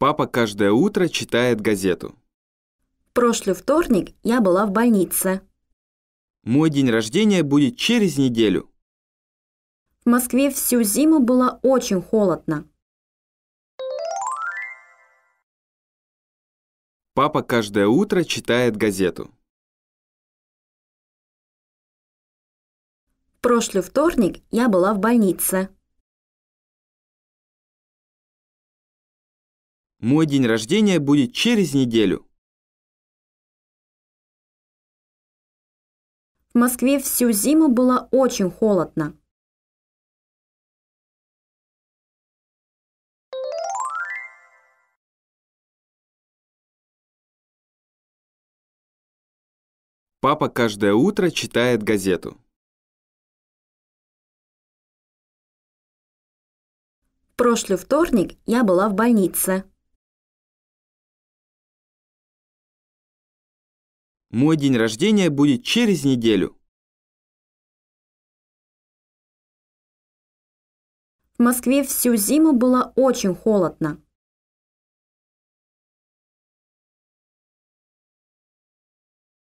Папа каждое утро читает газету. Прошлый вторник я была в больнице. Мой день рождения будет через неделю. В Москве всю зиму было очень холодно. Папа каждое утро читает газету. Прошлый вторник я была в больнице. Мой день рождения будет через неделю. В Москве всю зиму было очень холодно. Папа каждое утро читает газету. В прошлый вторник я была в больнице. Мой день рождения будет через неделю. В Москве всю зиму было очень холодно.